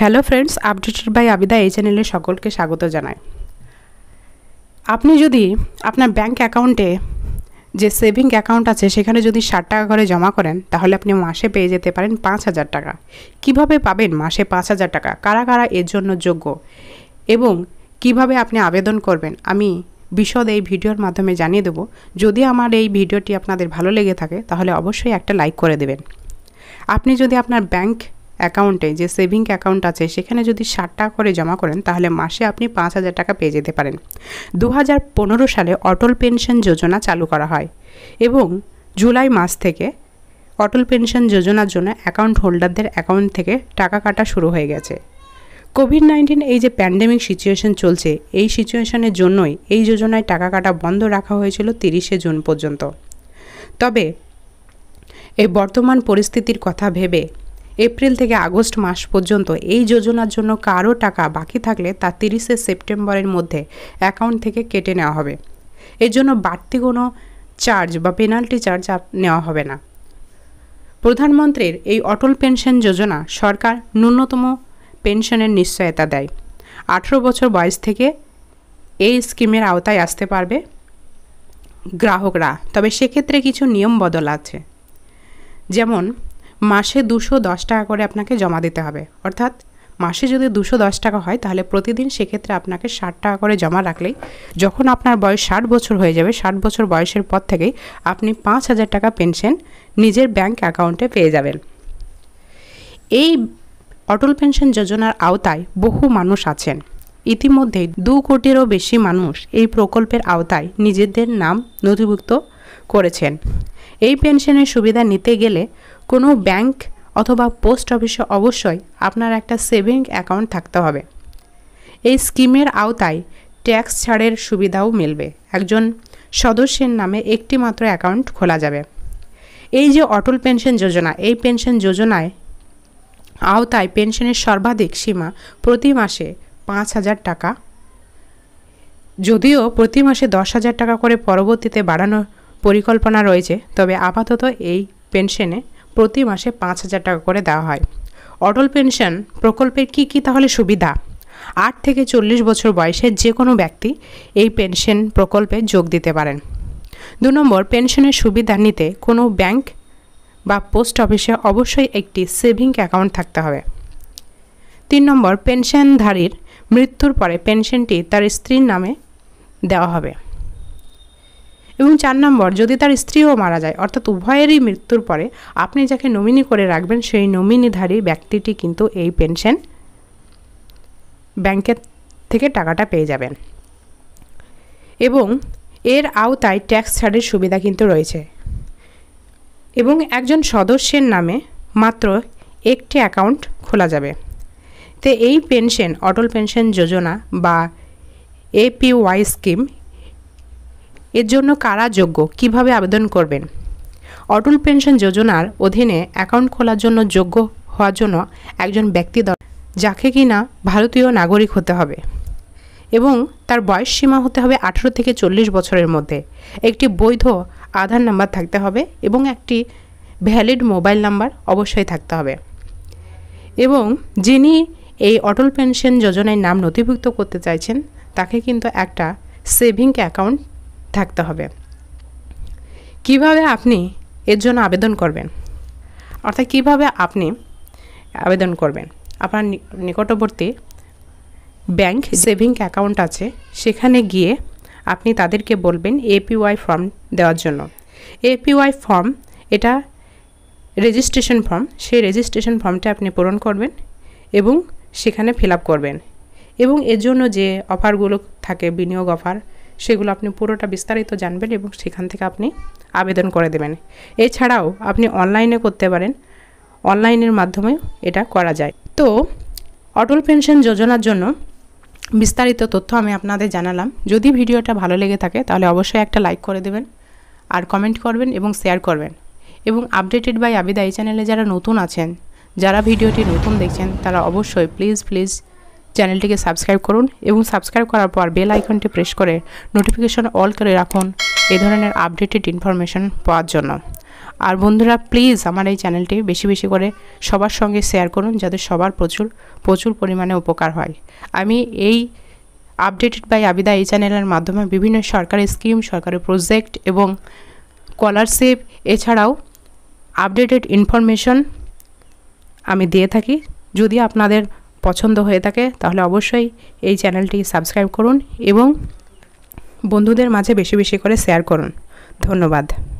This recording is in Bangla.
hello friends updated by Abida এই চ্যানেলে সকলকে স্বাগত জানায় আপনি যদি আপনার ব্যাংক অ্যাকাউন্টে যে সেভিং অ্যাকাউন্ট আছে সেখানে যদি ষাট টাকা করে জমা করেন তাহলে আপনি মাসে পেয়ে যেতে পারেন পাঁচ হাজার টাকা কিভাবে পাবেন মাসে পাঁচ হাজার টাকা কারা কারা এর জন্য যোগ্য এবং কিভাবে আপনি আবেদন করবেন আমি বিশদ এই ভিডিওর মাধ্যমে জানিয়ে দেবো যদি আমার এই ভিডিওটি আপনাদের ভালো লেগে থাকে তাহলে অবশ্যই একটা লাইক করে দেবেন আপনি যদি আপনার ব্যাংক অ্যাকাউন্টে যে সেভিং অ্যাকাউন্ট আছে সেখানে যদি ষাট টাকা করে জমা করেন তাহলে মাসে আপনি পাঁচ হাজার টাকা পেয়ে যেতে পারেন দু সালে অটল পেনশন যোজনা চালু করা হয় এবং জুলাই মাস থেকে অটল পেনশন যোজনার জন্য অ্যাকাউন্ট হোল্ডারদের অ্যাকাউন্ট থেকে টাকা কাটা শুরু হয়ে গেছে কোভিড নাইন্টিন এই যে প্যান্ডেমিক সিচুয়েশন চলছে এই সিচুয়েশনের জন্যই এই যোজনায় টাকা কাটা বন্ধ রাখা হয়েছিল তিরিশে জুন পর্যন্ত তবে এই বর্তমান পরিস্থিতির কথা ভেবে এপ্রিল থেকে আগস্ট মাস পর্যন্ত এই যোজনার জন্য কারো টাকা বাকি থাকলে তা তিরিশে সেপ্টেম্বরের মধ্যে অ্যাকাউন্ট থেকে কেটে নেওয়া হবে এর জন্য বাড়তি কোনো চার্জ বা পেনাল্টি চার্জ নেওয়া হবে না প্রধানমন্ত্রীর এই অটল পেনশন যোজনা সরকার ন্যূনতম পেনশনের নিশ্চয়তা দেয় আঠেরো বছর বয়স থেকে এই স্কিমের আওতায় আসতে পারবে গ্রাহকরা তবে সেক্ষেত্রে কিছু নিয়ম বদল আছে যেমন মাসে দুশো দশ টাকা করে আপনাকে জমা দিতে হবে অর্থাৎ মাসে যদি দুশো দশ টাকা হয় তাহলে প্রতিদিন সেক্ষেত্রে আপনাকে ষাট টাকা করে জমা রাখলেই যখন আপনার বয়স ষাট বছর হয়ে যাবে ষাট বছর বয়সের পর থেকেই আপনি পাঁচ হাজার টাকা পেনশন নিজের ব্যাংক অ্যাকাউন্টে পেয়ে যাবেন এই অটল পেনশন যোজনার আওতায় বহু মানুষ আছেন ইতিমধ্যে দু কোটিরও বেশি মানুষ এই প্রকল্পের আওতায় নিজেদের নাম নথিভুক্ত করেছেন এই পেনশনের সুবিধা নিতে গেলে কোনো ব্যাংক অথবা পোস্ট অফিসে অবশ্যই আপনার একটা সেভিং অ্যাকাউন্ট থাকতে হবে এই স্কিমের আওতায় ট্যাক্স ছাড়ের সুবিধাও মিলবে একজন সদস্যের নামে একটি মাত্র অ্যাকাউন্ট খোলা যাবে এই যে অটল পেনশন যোজনা এই পেনশন যোজনায় আওতায় পেনশনের সর্বাধিক সীমা প্রতি মাসে পাঁচ হাজার টাকা যদিও প্রতি মাসে দশ হাজার টাকা করে পরবর্তীতে বাড়ানো পরিকল্পনা রয়েছে তবে আপাতত এই পেনশনে প্রতি মাসে পাঁচ হাজার টাকা করে দেওয়া হয় অটল পেনশন প্রকল্পের কি কি তাহলে সুবিধা আট থেকে চল্লিশ বছর বয়সের যে কোনো ব্যক্তি এই পেনশন প্রকল্পে যোগ দিতে পারেন দু নম্বর পেনশনের সুবিধা নিতে কোনো ব্যাংক বা পোস্ট অফিসে অবশ্যই একটি সেভিং অ্যাকাউন্ট থাকতে হবে তিন নম্বর পেনশনধারীর মৃত্যুর পরে পেনশনটি তার স্ত্রীর নামে দেওয়া হবে এবং চার নম্বর যদি তার স্ত্রীও মারা যায় অর্থাৎ উভয়েরই মৃত্যুর পরে আপনি যাকে নমিনি করে রাখবেন সেই নমিনিধারী ব্যক্তিটি কিন্তু এই পেনশন ব্যাংকের থেকে টাকাটা পেয়ে যাবেন এবং এর আওতায় ট্যাক্স ছাড়ের সুবিধা কিন্তু রয়েছে এবং একজন সদস্যের নামে মাত্র একটি অ্যাকাউন্ট খোলা যাবে তো এই পেনশন অটল পেনশন যোজনা বা এপিওয়াই স্কিম এর জন্য কারা যোগ্য কিভাবে আবেদন করবেন অটল পেনশন যোজনার অধীনে অ্যাকাউন্ট খোলার জন্য যোগ্য হওয়ার জন্য একজন ব্যক্তি দরকার যাকে কিনা ভারতীয় নাগরিক হতে হবে এবং তার বয়স সীমা হতে হবে আঠেরো থেকে চল্লিশ বছরের মধ্যে একটি বৈধ আধার নাম্বার থাকতে হবে এবং একটি ভ্যালিড মোবাইল নাম্বার অবশ্যই থাকতে হবে এবং যিনি এই অটল পেনশন যোজনায় নাম নথিভুক্ত করতে চাইছেন তাকে কিন্তু একটা সেভিং অ্যাকাউন্ট থাকতে হবে কিভাবে আপনি এর জন্য আবেদন করবেন অর্থাৎ কিভাবে আপনি আবেদন করবেন আপনার নিকটবর্তী ব্যাংক সেভিং অ্যাকাউন্ট আছে সেখানে গিয়ে আপনি তাদেরকে বলবেন এপিওয়াই ফর্ম দেওয়ার জন্য এপিওয়াই ফর্ম এটা রেজিস্ট্রেশন ফর্ম সেই রেজিস্ট্রেশন ফর্মটা আপনি পূরণ করবেন এবং সেখানে ফিল করবেন এবং এর জন্য যে অফারগুলো থাকে বিনিয়োগ অফার সেগুলো আপনি পুরোটা বিস্তারিত জানবেন এবং সেখান থেকে আপনি আবেদন করে দেবেন এছাড়াও আপনি অনলাইনে করতে পারেন অনলাইনের মাধ্যমে এটা করা যায় তো অটল পেনশন যোজনার জন্য বিস্তারিত তথ্য আমি আপনাদের জানালাম যদি ভিডিওটা ভালো লেগে থাকে তাহলে অবশ্যই একটা লাইক করে দেবেন আর কমেন্ট করবেন এবং শেয়ার করবেন এবং আপডেটেড বাই আবিদা এই চ্যানেলে যারা নতুন আছেন যারা ভিডিওটি নতুন দেখছেন তারা অবশ্যই প্লিজ প্লিজ চ্যানেলটিকে সাবস্ক্রাইব করুন এবং সাবস্ক্রাইব করার পর বেল আইকনটি প্রেস করে নোটিফিকেশন অল করে রাখুন এ ধরনের আপডেটেড ইনফরমেশন পাওয়ার জন্য আর বন্ধুরা প্লিজ আমার এই চ্যানেলটি বেশি বেশি করে সবার সঙ্গে শেয়ার করুন যাতে সবার প্রচুর প্রচুর পরিমাণে উপকার হয় আমি এই আপডেটেড বাই আবিদা এই চ্যানেলের মাধ্যমে বিভিন্ন সরকারি স্কিম সরকারি প্রজেক্ট এবং স্কলারশিপ এছাড়াও আপডেটেড ইনফরমেশন আমি দিয়ে থাকি যদি আপনাদের পছন্দ হয়ে থাকে তাহলে অবশ্যই এই চ্যানেলটি সাবস্ক্রাইব করুন এবং বন্ধুদের মাঝে বেশি বেশি করে শেয়ার করুন ধন্যবাদ